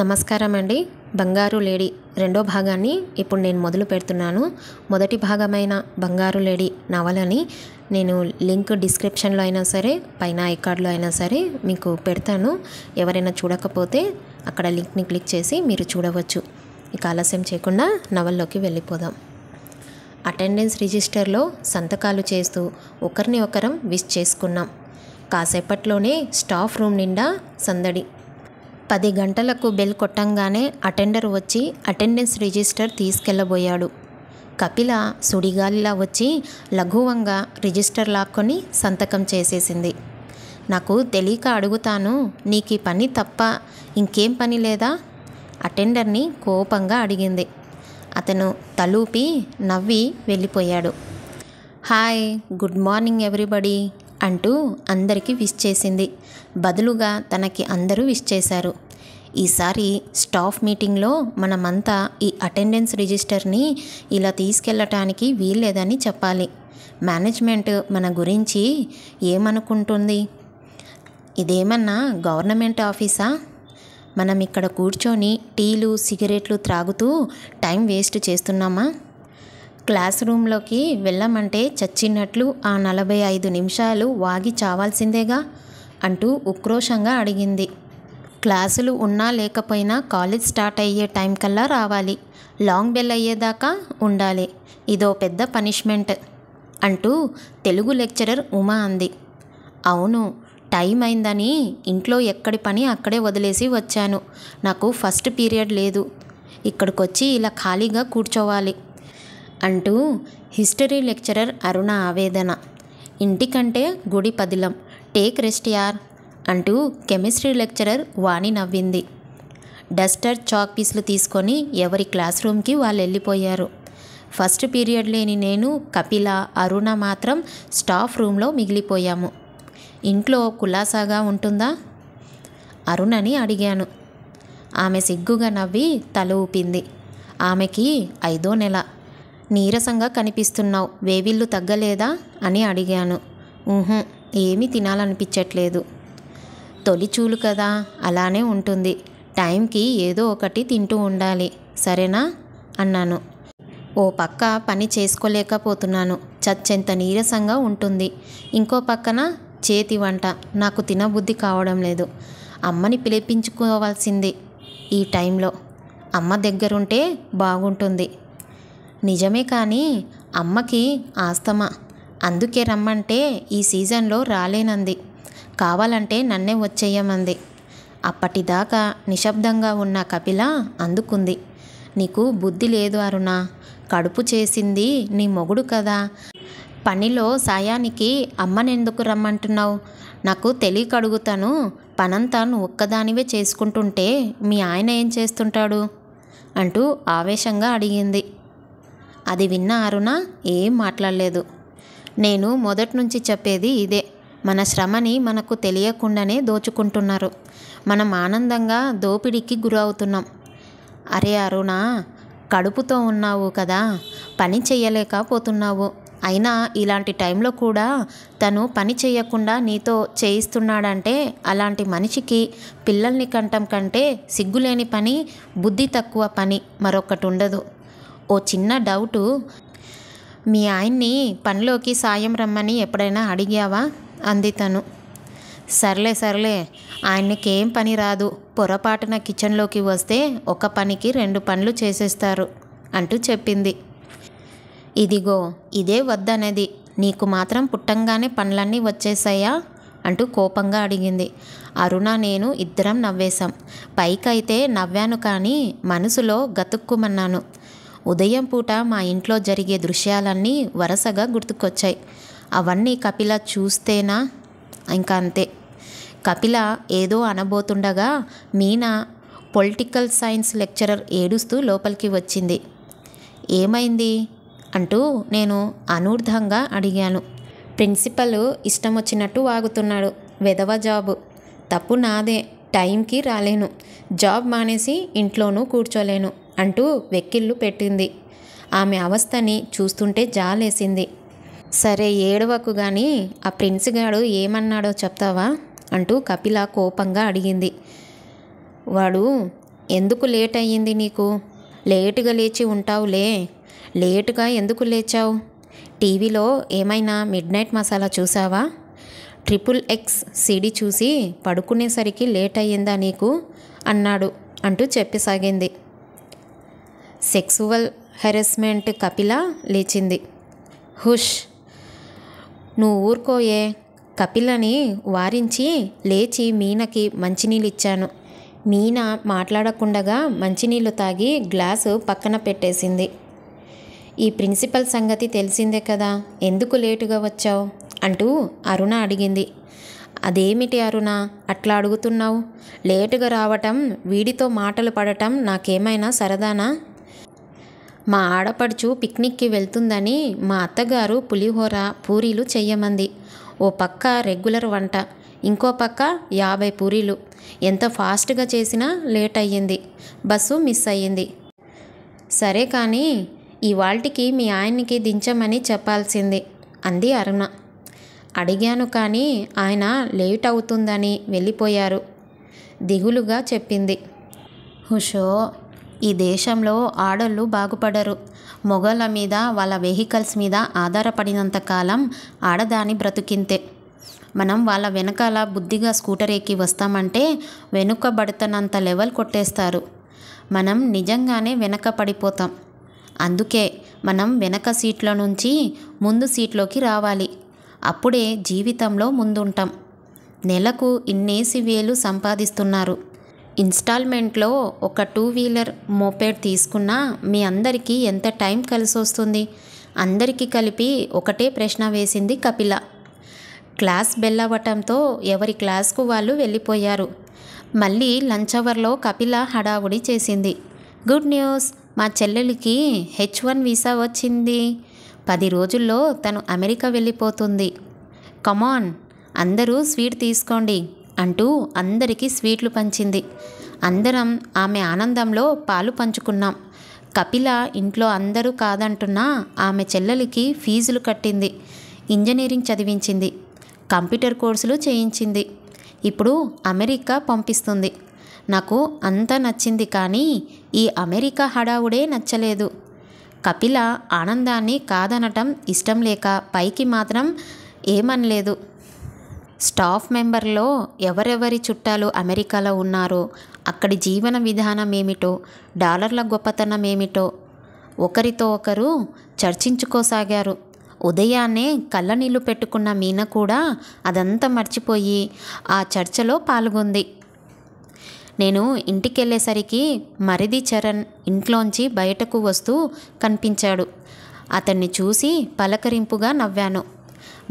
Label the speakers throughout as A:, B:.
A: నమస్కారం అండి బంగారు లేడీ రెండో భాగాన్ని ఇప్పుడు నేను మొదలు పెడుతున్నాను మొదటి భాగమైన బంగారు లేడీ నవలని నేను లింక్ డిస్క్రిప్షన్లో అయినా సరే పైన ఐకార్డులో అయినా సరే మీకు పెడతాను ఎవరైనా చూడకపోతే అక్కడ లింక్ని క్లిక్ చేసి మీరు చూడవచ్చు ఇక ఆలస్యం చేయకుండా నవల్లోకి వెళ్ళిపోదాం అటెండెన్స్ రిజిస్టర్లో సంతకాలు చేస్తూ ఒకరిని ఒకరం విష్ చేసుకున్నాం కాసేపట్లోనే స్టాఫ్ రూమ్ నిండా సందడి పది గంటలకు బెల్ కొట్టంగానే అటెండర్ వచ్చి అటెండెన్స్ రిజిస్టర్ తీసుకెళ్ళబోయాడు కపిల సుడిగాలిలా వచ్చి లఘువంగా రిజిస్టర్ లాక్కొని సంతకం చేసేసింది నాకు తెలియక అడుగుతాను నీకు పని తప్ప ఇంకేం పని లేదా అటెండర్ని కోపంగా అడిగింది అతను తలూపి నవ్వి వెళ్ళిపోయాడు హాయ్ గుడ్ మార్నింగ్ ఎవ్రీబడి అంటూ అందరికీ విష్ చేసింది బదులుగా తనకి అందరూ విష్ చేశారు ఈసారి స్టాఫ్ మీటింగ్లో మనమంతా ఈ అటెండెన్స్ రిజిస్టర్ని ఇలా తీసుకెళ్ళటానికి వీల్లేదని చెప్పాలి మేనేజ్మెంట్ మన గురించి ఏమనుకుంటుంది ఇదేమన్నా గవర్నమెంట్ ఆఫీసా మనం ఇక్కడ కూర్చొని టీలు సిగరెట్లు త్రాగుతూ టైం వేస్ట్ చేస్తున్నామా క్లాస్ రూమ్లోకి వెళ్ళమంటే చచ్చినట్లు ఆ నలభై ఐదు నిమిషాలు వాగి చావాల్సిందేగా అంటూ ఉక్రోషంగా అడిగింది క్లాసులు ఉన్నా లేకపోయినా కాలేజ్ స్టార్ట్ అయ్యే టైం కల్లా రావాలి లాంగ్ బెల్ అయ్యేదాకా ఉండాలి ఇదో పెద్ద పనిష్మెంట్ అంటూ తెలుగు లెక్చరర్ ఉమా అంది అవును టైం అయిందని ఇంట్లో ఎక్కడి పని అక్కడే వదిలేసి వచ్చాను నాకు ఫస్ట్ పీరియడ్ లేదు ఇక్కడికొచ్చి ఇలా ఖాళీగా కూర్చోవాలి అంటూ హిస్టరీ లెక్చరర్ అరుణ ఆవేదన ఇంటికంటే గుడి పదిలం టేక్ రెస్ట్ యార్ అంటూ కెమిస్ట్రీ లెక్చరర్ వాణి నవ్వింది డస్టర్ చాక్ పీసులు తీసుకొని ఎవరి క్లాస్ రూమ్కి వాళ్ళు వెళ్ళిపోయారు ఫస్ట్ పీరియడ్ లేని నేను కపిల అరుణ మాత్రం స్టాఫ్ రూమ్లో మిగిలిపోయాము ఇంట్లో కులాసాగా ఉంటుందా అరుణని అడిగాను ఆమె సిగ్గుగా నవ్వి తల ఊపింది ఆమెకి ఐదో నెల నీరసంగా కనిపిస్తున్నావు వేవిల్లు తగ్గలేదా అని అడిగాను ఊహం ఏమీ తినాలనిపించట్లేదు తొలిచూలు కదా అలానే ఉంటుంది టైంకి ఏదో ఒకటి తింటూ ఉండాలి సరేనా అన్నాను ఓ పక్క పని చేసుకోలేకపోతున్నాను చచ్చెంత నీరసంగా ఉంటుంది ఇంకో పక్కన చేతి వంట నాకు తినబుద్ధి కావడం లేదు అమ్మని పిలిపించుకోవాల్సింది ఈ టైంలో అమ్మ దగ్గరుంటే బాగుంటుంది నిజమే కానీ అమ్మకి ఆస్తమా అందుకే రమ్మంటే ఈ సీజన్లో రాలేనంది కావాలంటే నన్నే వచ్చేయమంది అప్పటిదాకా నిశ్శబ్దంగా ఉన్న కపిల అందుకుంది నీకు బుద్ధి లేదు అరుణ కడుపు చేసింది నీ మొగుడు కదా పనిలో సాయానికి అమ్మనెందుకు రమ్మంటున్నావు నాకు తెలియక అడుగుతాను పనంతా నువ్వు ఒక్కదానివే చేసుకుంటుంటే మీ ఆయన ఏం చేస్తుంటాడు అంటూ ఆవేశంగా అడిగింది అది విన్న అరుణ ఏం మాట్లాడలేదు నేను మొదటి నుంచి చెప్పేది ఇదే మన శ్రమని మనకు తెలియకుండానే దోచుకుంటున్నారు మనం ఆనందంగా దోపిడీకి గురవుతున్నాం అరే అరుణ కడుపుతో ఉన్నావు కదా పని చేయలేకపోతున్నావు అయినా ఇలాంటి టైంలో కూడా తను పని చేయకుండా నీతో చేయిస్తున్నాడంటే అలాంటి మనిషికి పిల్లల్ని కంటం కంటే సిగ్గులేని పని బుద్ధి తక్కువ పని మరొకటి ఉండదు ఓ చిన్న డౌటు మీ ఆయన్ని పనిలోకి సాయం రమ్మని ఎప్పుడైనా అడిగావా అంది తను సర్లే సర్లే ఆయనకేం పని రాదు పొరపాటున కిచెన్లోకి వస్తే ఒక పనికి రెండు పనులు చేసేస్తారు అంటూ చెప్పింది ఇదిగో ఇదే వద్దనేది నీకు మాత్రం పుట్టంగానే పనులన్నీ వచ్చేసాయా అంటూ కోపంగా అడిగింది అరుణ నేను ఇద్దరం నవ్వేశాం పైకైతే నవ్వాను కానీ మనసులో గతుక్కుమన్నాను ఉదయం పూట మా ఇంట్లో జరిగే దృశ్యాలన్నీ వరుసగా గుర్తుకొచ్చాయి అవన్నీ కపిల చూస్తేనా ఇంకా అంతే కపిల ఏదో అనబోతుండగా మీనా పొలిటికల్ సైన్స్ లెక్చరర్ ఏడుస్తూ లోపలికి వచ్చింది ఏమైంది అంటూ నేను అనూర్ధంగా అడిగాను ప్రిన్సిపల్ ఇష్టం వచ్చినట్టు వాగుతున్నాడు వెధవ జాబు తప్పు నాదే టైంకి రాలేను జాబ్ మానేసి ఇంట్లోనూ కూర్చోలేను అంటూ వెక్కిళ్ళు పెట్టింది ఆమె అవస్థని చూస్తుంటే జాలేసింది సరే ఏడవకు గాని ఆ ప్రిన్స్ గాడు ఏమన్నాడో చెప్తావా అంటూ కపిల కోపంగా అడిగింది వాడు ఎందుకు లేట్ అయ్యింది నీకు లేటుగా లేచి ఉంటావులే లేటుగా ఎందుకు లేచావు టీవీలో ఏమైనా మిడ్ నైట్ మసాలా చూసావా ట్రిపుల్ ఎక్స్ సిడి చూసి పడుకునేసరికి లేట్ అయ్యిందా నీకు అన్నాడు అంటూ చెప్పసాగింది సెక్సువల్ హెరస్మెంట్ కపిల లేచింది హుష్ నువ్వు ఊరుకోయే కపిలని వారించి లేచి మీనకి మంచినీళ్ళిచ్చాను మీన మాట్లాడకుండగా మంచినీళ్ళు తాగి గ్లాసు పక్కన పెట్టేసింది ఈ ప్రిన్సిపల్ సంగతి తెలిసిందే కదా ఎందుకు లేటుగా వచ్చావు అంటూ అరుణ అడిగింది అదేమిటి అరుణ అట్లా అడుగుతున్నావు లేటుగా రావటం వీడితో మాటలు పడటం నాకేమైనా సరదానా మా ఆడపడుచు పిక్నిక్కి వెళ్తుందని మా అత్తగారు పులిహోర పూరీలు చెయ్యమంది ఓ పక్క రెగ్యులర్ వంట ఇంకో పక్క యాభై పూరీలు ఎంత ఫాస్ట్గా చేసినా లేట్ అయ్యింది బస్సు మిస్ అయ్యింది సరే కానీ ఇవాల్టికి మీ ఆయనకి దించమని చెప్పాల్సింది అంది అరుణ అడిగాను కానీ ఆయన లేట్ అవుతుందని వెళ్ళిపోయారు దిగులుగా చెప్పింది హుషో ఈ దేశంలో ఆడోళ్ళు బాగుపడరు మొఘళ్ళ మీద వాళ్ళ వెహికల్స్ మీద ఆధారపడినంత కాలం ఆడదాని బ్రతుకింతే మనం వాళ్ళ వెనకాల బుద్ధిగా స్కూటర్ ఎక్కి వస్తామంటే వెనుకబడుతున్నంత లెవెల్ కొట్టేస్తారు మనం నిజంగానే వెనక పడిపోతాం అందుకే మనం వెనక సీట్ల నుంచి ముందు సీట్లోకి రావాలి అప్పుడే జీవితంలో ముందుంటాం నెలకు ఇన్నేసి వేలు సంపాదిస్తున్నారు ఇన్స్టాల్మెంట్లో ఒక టూ వీలర్ మోపేడ్ తీసుకున్నా మీ అందరికీ ఎంత టైం కలిసి వస్తుంది అందరికీ కలిపి ఒకటే ప్రశ్న వేసింది కపిల క్లాస్ బెల్ అవ్వటంతో ఎవరి క్లాస్కు వాళ్ళు వెళ్ళిపోయారు మళ్ళీ లంచ్ అవర్లో కపిల హడావుడి చేసింది గుడ్ న్యూస్ మా చెల్లెలికి హెచ్ వన్ వీసా వచ్చింది పది రోజుల్లో తను అమెరికా వెళ్ళిపోతుంది కమాన్ అందరూ స్వీట్ తీసుకోండి అంటూ అందరికీ స్వీట్లు పంచింది అందరం ఆమె ఆనందంలో పాలు పంచుకున్నాం కపిల ఇంట్లో అందరూ కాదంటున్నా ఆమె చెల్లెలికి ఫీజులు కట్టింది ఇంజనీరింగ్ చదివించింది కంప్యూటర్ కోర్సులు చేయించింది ఇప్పుడు అమెరికా పంపిస్తుంది నాకు అంతా నచ్చింది కానీ ఈ అమెరికా హడావుడే నచ్చలేదు కపిల ఆనందాన్ని కాదనటం ఇష్టం లేక పైకి మాత్రం ఏమనలేదు స్టాఫ్ మెంబర్లో ఎవరెవరి చుట్టాలు అమెరికాలో ఉన్నారో అక్కడి జీవన విధానం ఏమిటో డాలర్ల గొప్పతనం ఏమిటో ఒకరితో ఒకరు చర్చించుకోసాగారు ఉదయాన్నే కళ్ళనీళ్ళు పెట్టుకున్న మీన కూడా అదంతా మర్చిపోయి ఆ చర్చలో పాల్గొంది నేను ఇంటికి వెళ్ళేసరికి మరిది చరణ్ ఇంట్లోంచి బయటకు వస్తూ కనిపించాడు అతన్ని చూసి పలకరింపుగా నవ్వాను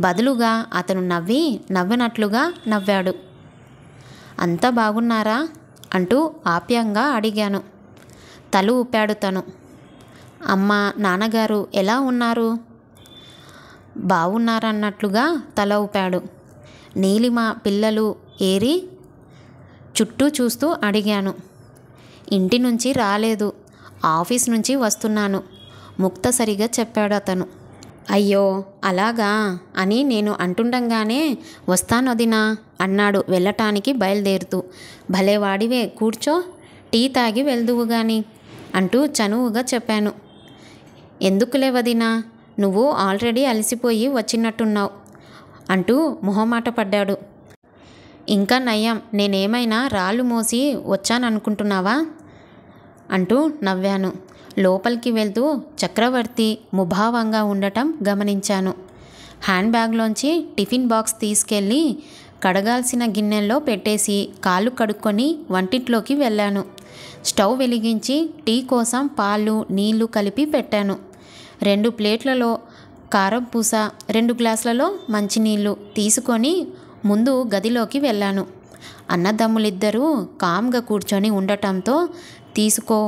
A: బదులుగా అతను నవ్వి నవ్వినట్లుగా నవ్వాడు అంతా బాగున్నారా అంటూ ఆప్యంగా అడిగాను తల ఊపాడు తను అమ్మ నాన్నగారు ఎలా ఉన్నారు బాగున్నారన్నట్లుగా తల ఊపాడు నీలిమ పిల్లలు ఏరి చుట్టూ చూస్తూ అడిగాను ఇంటి నుంచి రాలేదు ఆఫీస్ నుంచి వస్తున్నాను ముక్తసరిగా చెప్పాడు అతను అయ్యో అలాగా అని నేను అంటుండంగానే వస్తానొదినా అన్నాడు వెళ్ళటానికి బయలుదేరుతూ భలేవాడివే కూర్చో టీ తాగి వెళ్దువు గాని అంటూ చనువుగా చెప్పాను ఎందుకులే వదినా నువ్వు ఆల్రెడీ అలసిపోయి వచ్చినట్టున్నావు అంటూ మొహమాట పడ్డాడు ఇంకా నయం నేనేమైనా రాళ్ళు మోసి వచ్చాననుకుంటున్నావా అంటూ నవ్వాను లోపలికి వెళ్తూ చక్రవర్తి ముభావంగా ఉండటం గమనించాను హ్యాండ్ బ్యాగ్లోంచి టిఫిన్ బాక్స్ తీసుకెళ్ళి కడగాల్సిన గిన్నెల్లో పెట్టేసి కాళ్ళు కడుక్కొని వంటిట్లోకి వెళ్ళాను స్టవ్ వెలిగించి టీ కోసం పాలు నీళ్లు కలిపి పెట్టాను రెండు ప్లేట్లలో కారం పూస రెండు గ్లాసులలో మంచినీళ్ళు తీసుకొని ముందు గదిలోకి వెళ్ళాను అన్నదమ్ములిద్దరూ కామ్గా కూర్చొని ఉండటంతో తీసుకో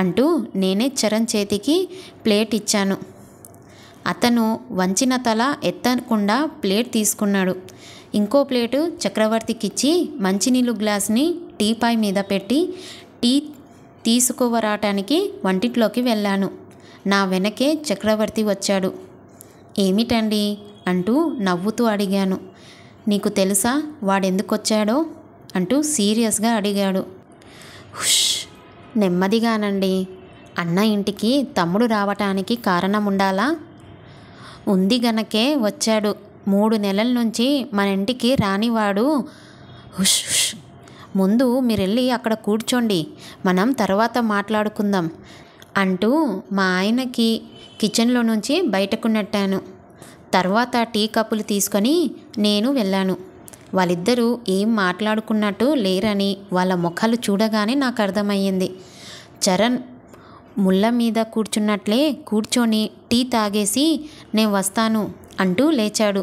A: అంటూ నేనే చరణ్ చేతికి ప్లేట్ ఇచ్చాను అతను వంచిన తల ఎత్తకుండా ప్లేట్ తీసుకున్నాడు ఇంకో ప్లేటు చక్రవర్తికిచ్చి మంచినీళ్ళు గ్లాస్ని టీపాయ్ మీద పెట్టి టీ తీసుకోవరాటానికి వంటిట్లోకి వెళ్ళాను నా వెనకే చక్రవర్తి వచ్చాడు ఏమిటండి అంటూ నవ్వుతూ అడిగాను నీకు తెలుసా వాడెందుకొచ్చాడో అంటూ సీరియస్గా అడిగాడు హుష్ నెమ్మదిగానండి అన్న ఇంటికి తమ్ముడు రావటానికి కారణం ఉండాలా ఉంది గనకే వచ్చాడు మూడు నెలల నుంచి మన ఇంటికి రానివాడు హుష్ హుష్ ముందు మీరెళ్ళి అక్కడ కూర్చోండి మనం తర్వాత మాట్లాడుకుందాం అంటూ మా ఆయనకి కిచెన్లో నుంచి బయటకు నెట్టాను తర్వాత టీ కప్పులు తీసుకొని నేను వెళ్ళాను వాళ్ళిద్దరూ ఏం మాట్లాడుకున్నట్టు లేరని వాళ్ళ ముఖాలు చూడగానే నాకు అర్థమయ్యింది చరణ్ ముళ్ళ మీద కూర్చున్నట్లే కూర్చొని టీ తాగేసి నేను వస్తాను అంటూ లేచాడు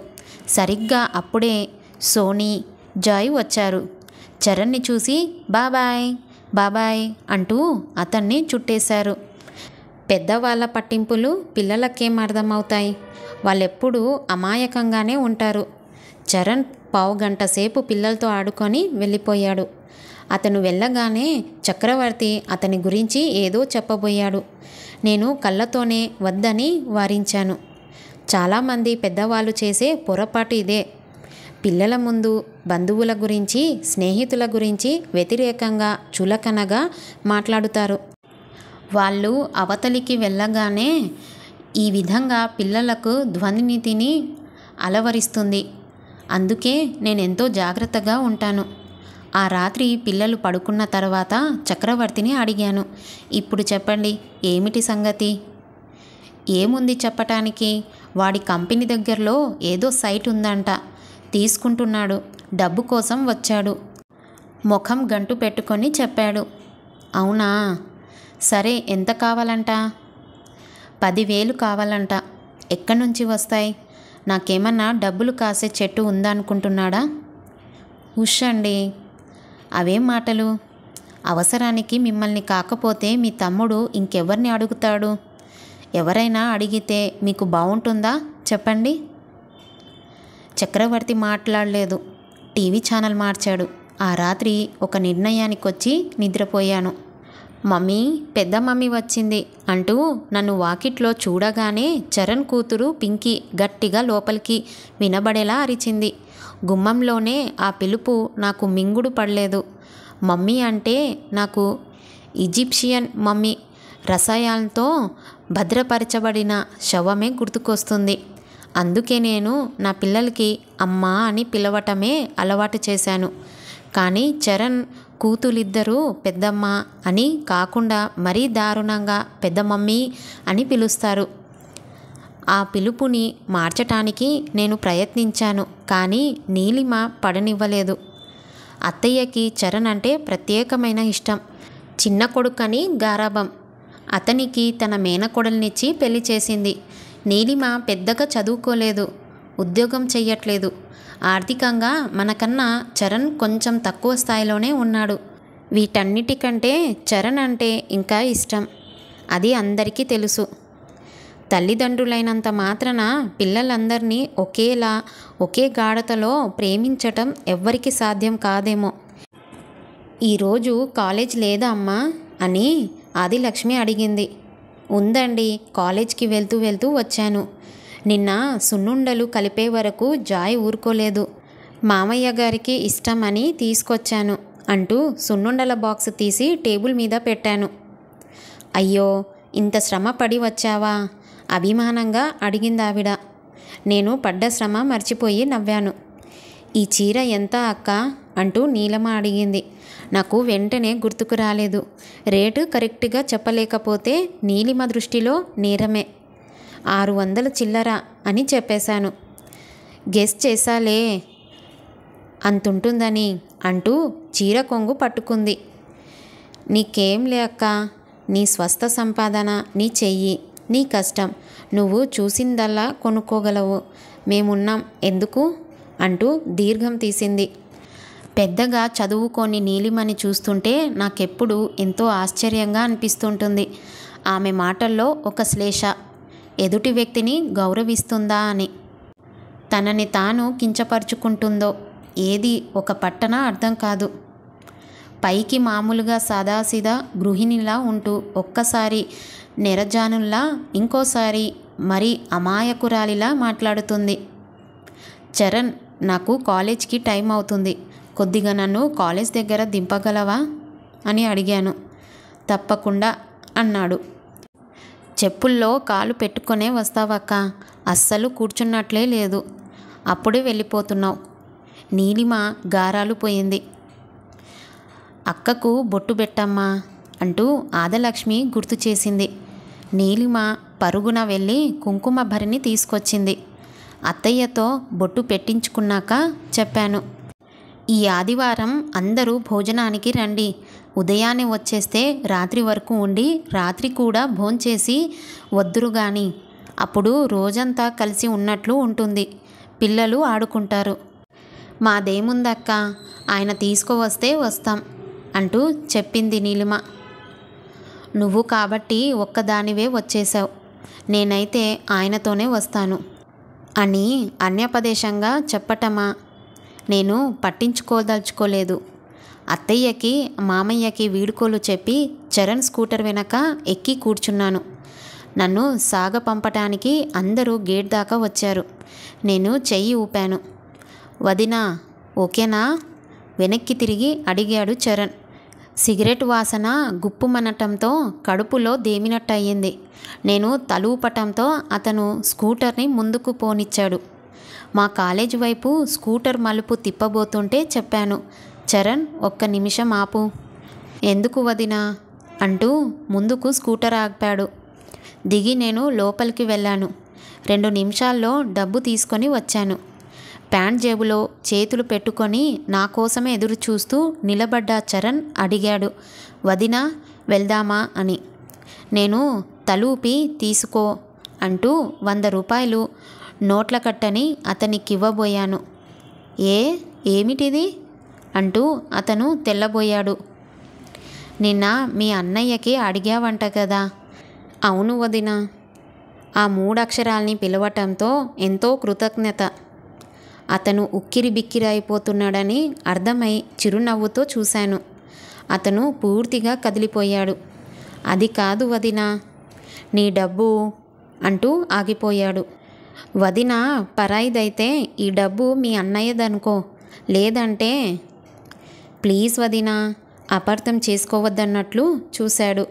A: సరిగ్గా అప్పుడే సోనీ జాయ్ వచ్చారు చరణ్ని చూసి బాబాయ్ బాబాయ్ అంటూ అతన్ని చుట్టేశారు పెద్దవాళ్ళ పట్టింపులు పిల్లలకేం అర్థమవుతాయి వాళ్ళెప్పుడూ అమాయకంగానే ఉంటారు చరణ్ పావు గంట సేపు పిల్లలతో ఆడుకొని వెళ్ళిపోయాడు అతను వెళ్ళగానే చక్రవర్తి అతని గురించి ఏదో చెప్పబోయాడు నేను కళ్ళతోనే వద్దని వారించాను చాలామంది పెద్దవాళ్ళు చేసే పొరపాటు ఇదే పిల్లల ముందు బంధువుల గురించి స్నేహితుల గురించి వ్యతిరేకంగా చులకనగా మాట్లాడుతారు వాళ్ళు అవతలికి వెళ్ళగానే ఈ విధంగా పిల్లలకు ధ్వనినితిని అలవరిస్తుంది అందుకే నేనెంతో జాగ్రత్తగా ఉంటాను ఆ రాత్రి పిల్లలు పడుకున్న తర్వాత చక్రవర్తిని అడిగాను ఇప్పుడు చెప్పండి ఏమిటి సంగతి ఏముంది చెప్పటానికి వాడి కంపెనీ దగ్గరలో ఏదో సైట్ ఉందంట తీసుకుంటున్నాడు డబ్బు కోసం వచ్చాడు ముఖం గంటు పెట్టుకొని చెప్పాడు అవునా సరే ఎంత కావాలంట పదివేలు కావాలంట ఎక్కడి నుంచి వస్తాయి నాకేమన్నా డబ్బులు కాసే చెట్టు ఉందనుకుంటున్నాడా ఉష్ అండి అవేం మాటలు అవసరానికి మిమ్మల్ని కాకపోతే మీ తమ్ముడు ఇంకెవరిని అడుగుతాడు ఎవరైనా అడిగితే మీకు బాగుంటుందా చెప్పండి చక్రవర్తి మాట్లాడలేదు టీవీ ఛానల్ మార్చాడు ఆ రాత్రి ఒక నిర్ణయానికొచ్చి నిద్రపోయాను మమ్మీ పెద్ద మమ్మీ వచ్చింది అంటూ నన్ను వాకిట్లో చూడగానే చరణ్ కూతురు పింకి గట్టిగా లోపలికి వినబడేలా అరిచింది గుమ్మంలోనే ఆ పిలుపు నాకు మింగుడు పడలేదు మమ్మీ అంటే నాకు ఈజిప్షియన్ మమ్మీ రసాయనంతో భద్రపరచబడిన శవమే గుర్తుకొస్తుంది అందుకే నేను నా పిల్లలకి అమ్మ అని పిలవటమే అలవాటు చేశాను కానీ చరణ్ కూతులిద్దరూ పెద్దమ్మ అని కాకుండా మరీ దారుణంగా పెద్ద మమ్మీ అని పిలుస్తారు ఆ పిలుపుని మార్చటానికి నేను ప్రయత్నించాను కానీ నీలిమ పడనివ్వలేదు అత్తయ్యకి చరణ్ అంటే ప్రత్యేకమైన ఇష్టం చిన్న కొడుకని గారాబం అతనికి తన మేనకొడల్నిచ్చి పెళ్లి చేసింది నీలిమ పెద్దగా చదువుకోలేదు ఉద్యోగం చెయ్యట్లేదు ఆర్థికంగా మనకన్నా చరణ్ కొంచెం తక్కువ స్థాయిలోనే ఉన్నాడు వీటన్నిటికంటే చరణ్ అంటే ఇంకా ఇష్టం అది అందరికీ తెలుసు తల్లిదండ్రులైనంత మాత్రాన పిల్లలందరినీ ఒకేలా ఒకే గాఢతలో ప్రేమించటం ఎవ్వరికి సాధ్యం కాదేమో ఈరోజు కాలేజ్ లేదా అమ్మా అని ఆదిలక్ష్మి అడిగింది ఉందండి కాలేజ్కి వెళ్తూ వెళ్తూ వచ్చాను నిన్న సున్నుండలు కలిపే వరకు జాయ్ ఊరుకోలేదు మామయ్య గారికి ఇష్టమని తీసుకొచ్చాను అంటూ సున్నుండల బాక్స్ తీసి టేబుల్ మీద పెట్టాను అయ్యో ఇంత శ్రమ పడి వచ్చావా అభిమానంగా అడిగిందావిడ నేను పడ్డ శ్రమ మర్చిపోయి నవ్వాను ఈ చీర ఎంత అక్క అంటూ నీలమ అడిగింది నాకు వెంటనే గుర్తుకు రాలేదు రేటు కరెక్ట్గా చెప్పలేకపోతే నీలిమ దృష్టిలో నేరమే ఆరు వందల చిల్లర అని చెప్పేశాను గెస్ చేశాలే అంతుంటుందని అంటూ చీర కొంగు పట్టుకుంది నీకేం లేక నీ స్వస్థ సంపాదన నీ చెయ్యి నీ కష్టం నువ్వు చూసిందల్లా కొనుక్కోగలవు మేమున్నాం ఎందుకు అంటూ దీర్ఘం తీసింది పెద్దగా చదువుకొని నీలిమని చూస్తుంటే నాకెప్పుడు ఎంతో ఆశ్చర్యంగా అనిపిస్తుంటుంది ఆమె మాటల్లో ఒక శ్లేష ఎదుటి వ్యక్తిని గౌరవిస్తుందా అని తనని తాను కించపరుచుకుంటుందో ఏది ఒక పట్టన అర్థం కాదు పైకి మామూలుగా సాదాసీదా గృహిణిలా ఉంటూ ఒక్కసారి నిరజానుల్లా ఇంకోసారి మరి అమాయకురాలిలా మాట్లాడుతుంది చరణ్ నాకు కాలేజ్కి టైం అవుతుంది కొద్దిగా నన్ను కాలేజ్ దగ్గర దింపగలవా అని అడిగాను తప్పకుండా అన్నాడు చెప్పుల్లో కాలు పెట్టుకునే వస్తావక్క అస్సలు కూర్చున్నట్లే లేదు అప్పుడే వెళ్ళిపోతున్నావు నీలిమ గారాలు పోయింది అక్కకు బొట్టు పెట్టమ్మా అంటూ ఆదలక్ష్మి గుర్తు చేసింది నీలిమ పరుగున వెళ్ళి కుంకుమ భరిని తీసుకొచ్చింది అత్తయ్యతో బొట్టు పెట్టించుకున్నాక చెప్పాను ఈ ఆదివారం అందరూ భోజనానికి రండి ఉదయాన్నే వచ్చేస్తే రాత్రి వరకు ఉండి రాత్రి కూడా భోంచేసి వద్దురు గాని అప్పుడు రోజంతా కలిసి ఉన్నట్లు ఉంటుంది పిల్లలు ఆడుకుంటారు మాదేముందక్క ఆయన తీసుకువస్తే వస్తాం అంటూ చెప్పింది నీలిమ నువ్వు కాబట్టి ఒక్కదానివే వచ్చేశావు నేనైతే ఆయనతోనే వస్తాను అని అన్యపదేశంగా చెప్పటమా నేను పట్టించుకోదలుచుకోలేదు అత్తయ్యకి మామయ్యకి వీడుకోలు చెప్పి చరణ్ స్కూటర్ వెనక ఎక్కి కూర్చున్నాను నన్ను సాగ పంపటానికి అందరూ గేట్ దాకా వచ్చారు నేను చెయ్యి ఊపాను వదినా ఓకేనా వెనక్కి తిరిగి అడిగాడు చరణ్ సిగరెట్ వాసన గుప్పుమనటంతో కడుపులో దేమినట్టయింది నేను తలూపటంతో అతను స్కూటర్ని ముందుకు పోనిచ్చాడు మా కాలేజీ వైపు స్కూటర్ మలుపు తిప్పబోతుంటే చెప్పాను చరణ్ ఒక్క నిమిషం ఆపు ఎందుకు వదినా అంటూ ముందుకు స్కూటర్ ఆపాడు దిగి నేను లోపలికి వెళ్ళాను రెండు నిమిషాల్లో డబ్బు తీసుకొని వచ్చాను ప్యాంట్ జేబులో చేతులు పెట్టుకొని నా కోసమే ఎదురు చూస్తూ నిలబడ్డ చరణ్ అడిగాడు వదినా వెళ్దామా అని నేను తలూపి తీసుకో అంటూ వంద రూపాయలు నోట్ల కట్టని అతనికివ్వబోయాను ఏ ఏమిటిది అంటూ అతను తెల్లబోయాడు నిన్న మీ అన్నయ్యకి అడిగావంట కదా అవును వదిన ఆ మూడక్షరాల్ని పిలవటంతో ఎంతో కృతజ్ఞత అతను ఉక్కిరి బిక్కిరైపోతున్నాడని అర్థమై చిరునవ్వుతో చూశాను అతను పూర్తిగా కదిలిపోయాడు అది కాదు వదిన నీ డబ్బు అంటూ ఆగిపోయాడు వదిన పరాయిదైతే ఈ డబ్బు మీ అన్నయ్యదనుకో లేదంటే ప్లీజ్ వదినా అపార్థం చేసుకోవద్దన్నట్లు చూశాడు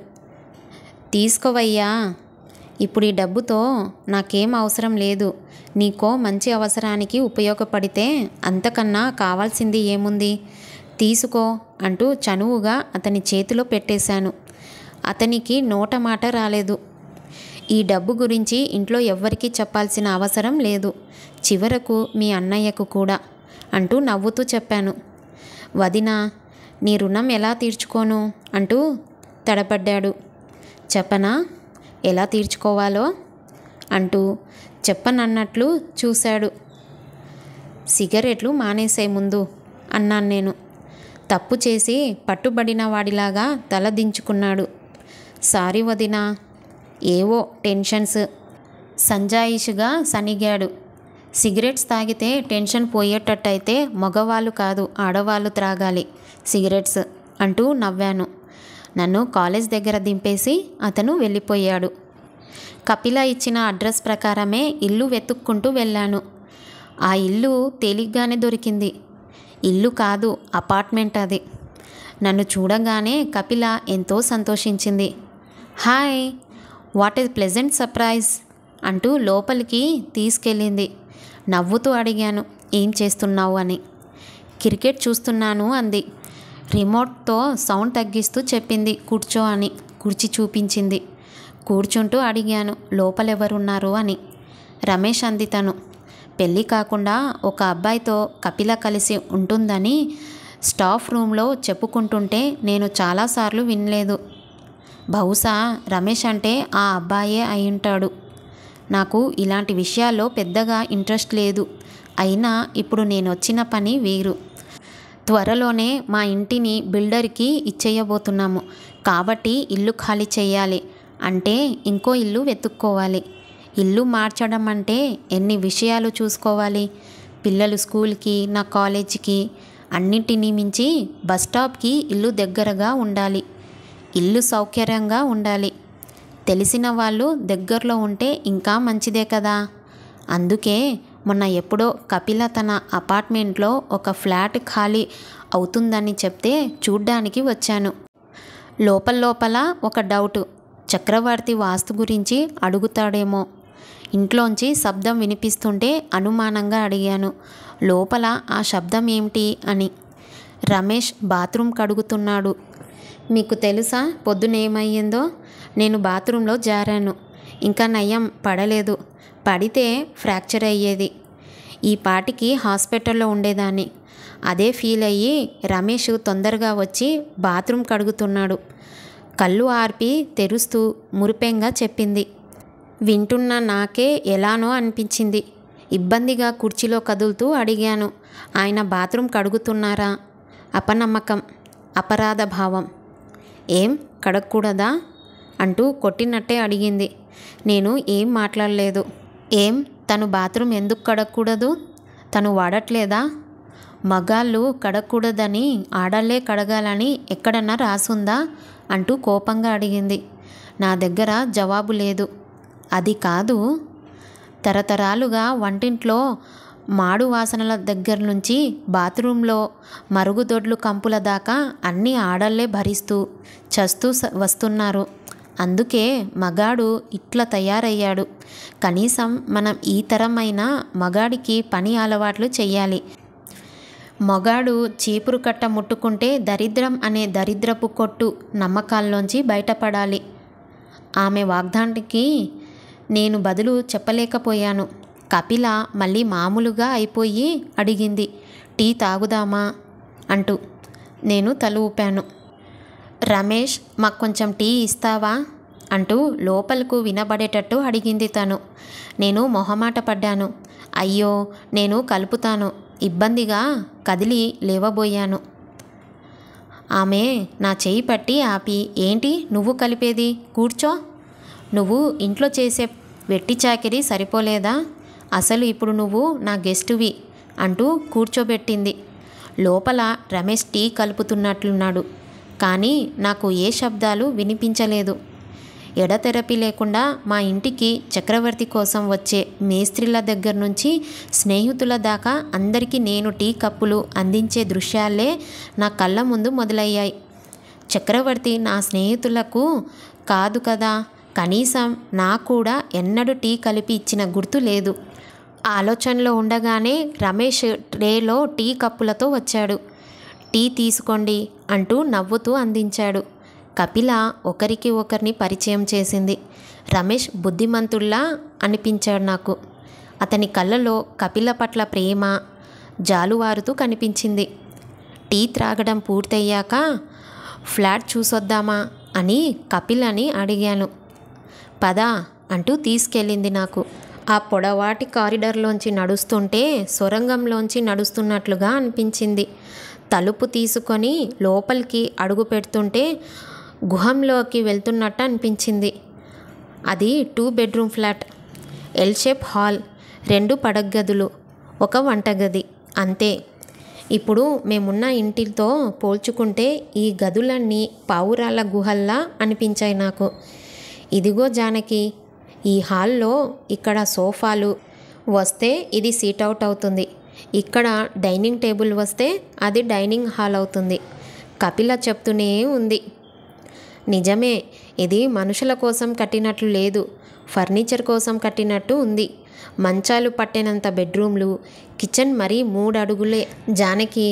A: తీసుకోవయ్యా ఇప్పుడు ఈ డబ్బుతో నాకేం అవసరం లేదు నీకో మంచి అవసరానికి ఉపయోగపడితే అంతకన్నా కావాల్సింది ఏముంది తీసుకో అంటూ చనువుగా అతని చేతిలో పెట్టేశాను అతనికి నోట మాట రాలేదు ఈ డబ్బు గురించి ఇంట్లో ఎవ్వరికీ చెప్పాల్సిన అవసరం లేదు చివరకు మీ అన్నయ్యకు కూడా అంటూ నవ్వుతూ చెప్పాను వదినా నీ రుణం ఎలా తీర్చుకోను అంటూ తడపడ్డాడు చెప్పనా ఎలా తీర్చుకోవాలో అంటూ చెప్పనన్నట్లు చూశాడు సిగరెట్లు మానేసే ముందు అన్నాను నేను తప్పు చేసి పట్టుబడిన వాడిలాగా తల దించుకున్నాడు సారీ వదినా ఏవో టెన్షన్స్ సంజాయిషుగా సనిగాడు సిగరెట్స్ తాగితే టెన్షన్ పోయేటట్టయితే మగవాళ్ళు కాదు ఆడవాళ్ళు త్రాగాలి సిగరెట్స్ అంటూ నవ్వాను నన్ను కాలేజ్ దగ్గర దింపేసి అతను వెళ్ళిపోయాడు కపిల ఇచ్చిన అడ్రస్ ప్రకారమే ఇల్లు వెతుక్కుంటూ వెళ్ళాను ఆ ఇల్లు తేలిగ్గానే దొరికింది ఇల్లు కాదు అపార్ట్మెంట్ అది నన్ను చూడగానే కపిల ఎంతో సంతోషించింది hi what a pleasant surprise అంటూ లోపలికి తీసుకెళ్ళింది నవ్వుతూ అడిగాను ఏం చేస్తున్నావు అని క్రికెట్ చూస్తున్నాను అంది రిమోట్తో సౌండ్ తగ్గిస్తూ చెప్పింది కూర్చో అని కూర్చి చూపించింది కూర్చుంటూ అడిగాను లోపలెవరున్నారు అని రమేష్ అంది తను పెళ్ళి కాకుండా ఒక అబ్బాయితో కపిల కలిసి ఉంటుందని స్టాఫ్ రూమ్లో చెప్పుకుంటుంటే నేను చాలాసార్లు వినలేదు బహుశా రమేష్ అంటే ఆ అబ్బాయే అయి ఉంటాడు నాకు ఇలాంటి విషయాల్లో పెద్దగా ఇంట్రెస్ట్ లేదు అయినా ఇప్పుడు నేను వచ్చిన పని వీరు త్వరలోనే మా ఇంటిని బిల్డర్కి ఇచ్చేయబోతున్నాము కాబట్టి ఇల్లు ఖాళీ చేయాలి అంటే ఇంకో ఇల్లు వెతుక్కోవాలి ఇల్లు మార్చడం అంటే ఎన్ని విషయాలు చూసుకోవాలి పిల్లలు స్కూల్కి నా కాలేజీకి అన్నింటినీ మించి బస్ స్టాప్కి ఇల్లు దగ్గరగా ఉండాలి ఇల్లు సౌకర్యంగా ఉండాలి తెలిసిన వాళ్ళు దగ్గరలో ఉంటే ఇంకా మంచిదే కదా అందుకే మొన్న ఎప్పుడో కపిల తన అపార్ట్మెంట్లో ఒక ఫ్లాట్ ఖాళీ అవుతుందని చెప్తే చూడ్డానికి వచ్చాను లోపల లోపల ఒక డౌట్ చక్రవర్తి వాస్తు గురించి అడుగుతాడేమో ఇంట్లోంచి శబ్దం వినిపిస్తుంటే అనుమానంగా అడిగాను లోపల ఆ శబ్దం ఏమిటి అని రమేష్ బాత్రూమ్ కడుగుతున్నాడు మీకు తెలుసా పొద్దునేమయ్యిందో నేను బాత్రూంలో జారాను ఇంకా నయం పడలేదు పడితే ఫ్రాక్చర్ అయ్యేది ఈ పాటికి హాస్పిటల్లో ఉండేదాన్ని అదే ఫీల్ అయ్యి రమేష్ తొందరగా వచ్చి బాత్రూమ్ కడుగుతున్నాడు కళ్ళు ఆర్పి తెరుస్తూ మురిపెంగా చెప్పింది వింటున్న నాకే ఎలానో అనిపించింది ఇబ్బందిగా కుర్చీలో కదులుతూ అడిగాను ఆయన బాత్రూమ్ కడుగుతున్నారా అపనమ్మకం అపరాధ భావం ఏం కడగకూడదా అంటూ కొట్టినట్టే అడిగింది నేను ఏం మాట్లాడలేదు ఏం తను బాత్రూమ్ ఎందుకు కడగకూడదు తను వాడట్లేదా మగాళ్ళు కడగకూడదని ఆడళ్ళే కడగాలని ఎక్కడన్నా రాసుందా అంటూ కోపంగా అడిగింది నా దగ్గర జవాబు లేదు అది కాదు తరతరాలుగా వంటింట్లో మాడు వాసనల దగ్గర నుంచి బాత్రూంలో మరుగుదొడ్లు కంపుల దాకా అన్నీ ఆడళ్ళే భరిస్తూ చస్తూ వస్తున్నారు అందుకే మగాడు ఇట్లా తయారయ్యాడు కనీసం మనం ఈ తరమైన మగాడికి పని అలవాట్లు చేయాలి మగాడు చీపురు కట్ట ముట్టుకుంటే దరిద్రం అనే దరిద్రపు కొట్టు నమ్మకాల్లోంచి బయటపడాలి ఆమె వాగ్దానికి నేను బదులు చెప్పలేకపోయాను కపిల మళ్ళీ మామూలుగా అయిపోయి అడిగింది టీ తాగుదామా అంటూ నేను తల ఊపాను రమేష్ మాకు కొంచెం టీ ఇస్తావా అంటూ లోపలకు వినబడేటట్టు అడిగింది తను నేను మొహమాట పడ్డాను అయ్యో నేను కలుపుతాను ఇబ్బందిగా కదిలి లేవబోయాను ఆమె నా చేయి పట్టి ఆపి ఏంటి నువ్వు కలిపేది కూర్చో నువ్వు ఇంట్లో చేసే వెట్టి చాకిరీ సరిపోలేదా అసలు ఇప్పుడు నువ్వు నా గెస్టువి అంటూ కూర్చోబెట్టింది లోపల రమేష్ టీ కలుపుతున్నట్లున్నాడు కానీ నాకు ఏ శబ్దాలు వినిపించలేదు ఎడతెరపి లేకుండా మా ఇంటికి చక్రవర్తి కోసం వచ్చే మేస్త్రిల దగ్గర నుంచి స్నేహితుల దాకా అందరికీ నేను టీ కప్పులు అందించే దృశ్యాలే నా కళ్ళ ముందు మొదలయ్యాయి చక్రవర్తి నా స్నేహితులకు కాదు కదా కనీసం నా కూడా ఎన్నడూ టీ కలిపి ఇచ్చిన గుర్తు లేదు ఆలోచనలో ఉండగానే రమేష్ ట్రేలో టీ కప్పులతో వచ్చాడు టీ తీసుకోండి అంటూ నవ్వుతూ అందించాడు కపిల ఒకరికి ఒకరిని పరిచయం చేసింది రమేష్ బుద్ధిమంతుల్లా అనిపించాడు నాకు అతని కళ్ళలో కపిల పట్ల ప్రేమ జాలువారుతూ కనిపించింది టీ త్రాగడం పూర్తయ్యాక ఫ్లాట్ చూసొద్దామా అని కపిలని అడిగాను పదా అంటూ తీసుకెళ్ళింది నాకు ఆ పొడవాటి కారిడర్లోంచి నడుస్తుంటే సొరంగంలోంచి నడుస్తున్నట్లుగా అనిపించింది తలుపు తీసుకొని లోపలికి అడుగు పెడుతుంటే గుహంలోకి వెళ్తున్నట్టు అనిపించింది అది two bedroom flat L shape hall రెండు పడగదులు ఒక వంటగది అంతే ఇప్పుడు మేమున్న ఇంటితో పోల్చుకుంటే ఈ గదులన్నీ పావురాల గుహల్లా అనిపించాయి నాకు ఇదిగో జానకి ఈ హాల్లో ఇక్కడ సోఫాలు వస్తే ఇది సీట్ అవుట్ అవుతుంది ఇక్కడ డైనింగ్ టేబుల్ వస్తే అది డైనింగ్ హాల్ అవుతుంది కపిల చెప్తూనే ఉంది నిజమే ఇది మనుషుల కోసం కట్టినట్లు లేదు ఫర్నిచర్ కోసం కట్టినట్టు ఉంది మంచాలు పట్టినంత బెడ్రూమ్లు కిచెన్ మరీ మూడు అడుగులే జానకి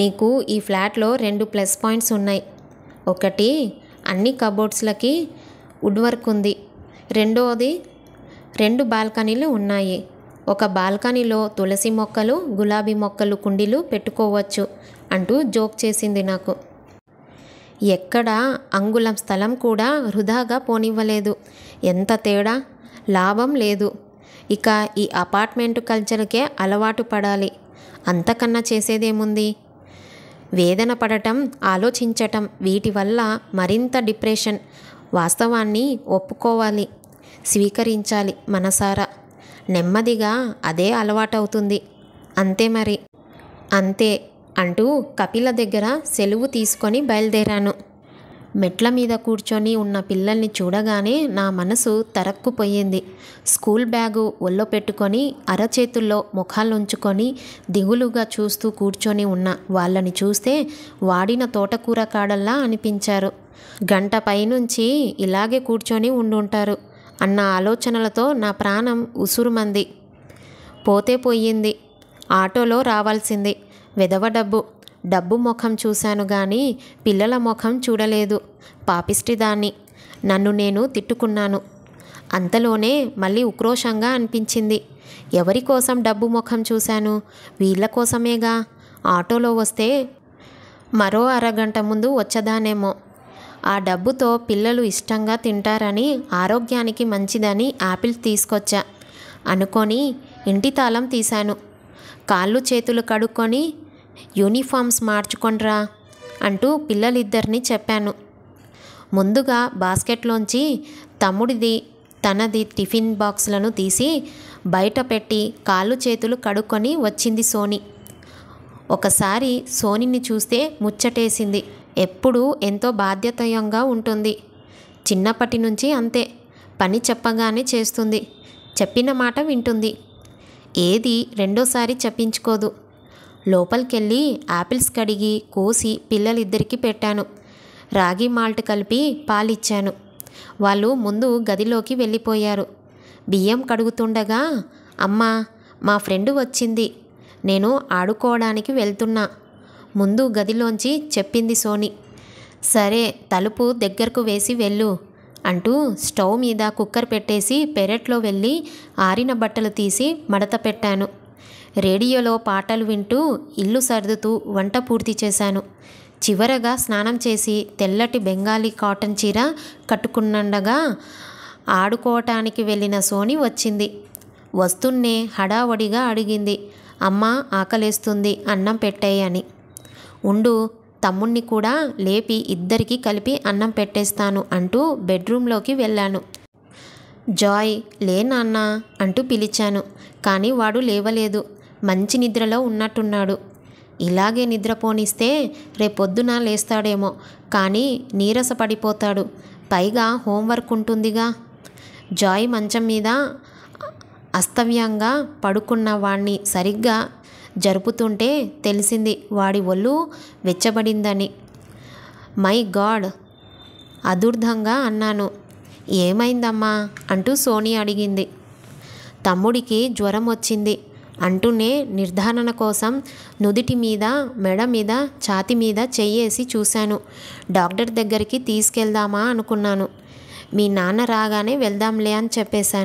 A: నీకు ఈ ఫ్లాట్లో రెండు ప్లస్ పాయింట్స్ ఉన్నాయి ఒకటి అన్ని కబోర్డ్స్లకి వుడ్ వర్క్ ఉంది రెండవది రెండు బాల్కనీలు ఉన్నాయి ఒక బాల్కనీలో తులసి మొక్కలు గులాబీ మొక్కలు కుండీలు పెట్టుకోవచ్చు అంటూ జోక్ చేసింది నాకు ఎక్కడ అంగుళం స్థలం కూడా వృధాగా పోనివ్వలేదు ఎంత తేడా లాభం లేదు ఇక ఈ అపార్ట్మెంట్ కల్చర్కే అలవాటు పడాలి అంతకన్నా చేసేదేముంది వేదన పడటం ఆలోచించటం వీటి వల్ల మరింత డిప్రెషన్ వాస్తవాన్ని ఒప్పుకోవాలి స్వీకరించాలి మనసారా నెమ్మదిగా అదే అలవాటవుతుంది అంతే మరి అంతే అంటూ కపిల దగ్గర సెలవు తీసుకొని బయలుదేరాను మెట్ల మీద కూర్చొని ఉన్న పిల్లల్ని చూడగానే నా మనసు తరక్కుపోయింది స్కూల్ బ్యాగు ఒళ్ళో పెట్టుకొని అరచేతుల్లో ముఖాలుంచుకొని దిగులుగా చూస్తూ కూర్చొని ఉన్న వాళ్ళని చూస్తే వాడిన తోటకూర కాడల్లా అనిపించారు గంట పైనుంచి ఇలాగే కూర్చొని ఉండుంటారు అన్న ఆలోచనలతో నా ప్రాణం ఉసురుమంది పోతే పోయింది ఆటోలో రావాల్సింది విధవ డబ్బు డబ్బు ముఖం చూశాను కానీ పిల్లల ముఖం చూడలేదు పాపిష్టిదాన్ని నన్ను నేను తిట్టుకున్నాను అంతలోనే మళ్ళీ ఉక్రోషంగా అనిపించింది ఎవరి కోసం డబ్బు ముఖం చూశాను వీళ్ళ కోసమేగా ఆటోలో వస్తే మరో అరగంట ముందు వచ్చదానేమో ఆ డబ్బుతో పిల్లలు ఇష్టంగా తింటారని ఆరోగ్యానికి మంచిదని యాపిల్ తీసుకొచ్చా అనుకొని ఇంటి తాళం తీశాను కాళ్ళు చేతులు కడుక్కొని యూనిఫామ్స్ మార్చుకొండ్రా అంటూ పిల్లలిద్దరిని చెప్పాను ముందుగా బాస్కెట్లోంచి తమ్ముడిది తనది టిఫిన్ బాక్స్లను తీసి బయట పెట్టి కాళ్ళు చేతులు కడుక్కొని వచ్చింది సోని ఒకసారి సోనిని చూస్తే ముచ్చటేసింది ఎప్పుడూ ఎంతో బాధ్యతయంగా ఉంటుంది చిన్నప్పటి నుంచి అంతే పని చెప్పగానే చేస్తుంది చెప్పిన మాట వింటుంది ఏది రెండోసారి చెప్పించుకోదు లోపలికెళ్ళి యాపిల్స్ కడిగి కోసి పిల్లలిద్దరికీ పెట్టాను రాగి మాల్ట్ కలిపి పాలిచ్చాను వాళ్ళు ముందు గదిలోకి వెళ్ళిపోయారు బియ్యం కడుగుతుండగా అమ్మా మా ఫ్రెండ్ వచ్చింది నేను ఆడుకోవడానికి వెళ్తున్నా ముందు గదిలోంచి చెప్పింది సోని సరే తలుపు దగ్గరకు వేసి వెళ్ళు అంటూ స్టవ్ మీద కుక్కర్ పెట్టేసి పెరట్లో వెళ్ళి ఆరిన బట్టలు తీసి మడత పెట్టాను రేడియోలో పాటలు వింటూ ఇల్లు సర్దుతూ వంట పూర్తి చేశాను చివరగా స్నానం చేసి తెల్లటి బెంగాలీ కాటన్ చీర కట్టుకున్నండగా ఆడుకోవటానికి వెళ్ళిన సోని వచ్చింది వస్తున్నే హడావడిగా అడిగింది అమ్మ ఆకలేస్తుంది అన్నం పెట్టేయని ఉండు తమ్ముణ్ణి కూడా లేపి ఇద్దరికీ కలిపి అన్నం పెట్టేస్తాను అంటూ బెడ్రూమ్లోకి వెళ్ళాను జాయ్ లే నాన్న అంటూ పిలిచాను కానీ వాడు లేవలేదు మంచి నిద్రలో ఉన్నట్టున్నాడు ఇలాగే నిద్రపోనిస్తే రేపొద్దున లేస్తాడేమో కానీ నీరస పడిపోతాడు పైగా హోంవర్క్ ఉంటుందిగా జాయ్ మంచం మీద అస్తవ్యంగా పడుకున్న వాణ్ణి సరిగ్గా జరుపుతుంటే తెలిసింది వాడి ఒళ్ళు వెచ్చబడిందని మై గాడ్ అదుర్ధంగా అన్నాను ఏమైందమ్మా అంటూ సోని అడిగింది తమ్ముడికి జ్వరం వచ్చింది అంటూనే నిర్ధారణ కోసం నుదిటి మీద మెడ మీద ఛాతి మీద చెయ్యేసి చూశాను డాక్టర్ దగ్గరికి తీసుకెళ్దామా అనుకున్నాను మీ నాన్న రాగానే వెళ్దాంలే అని చెప్పేశాను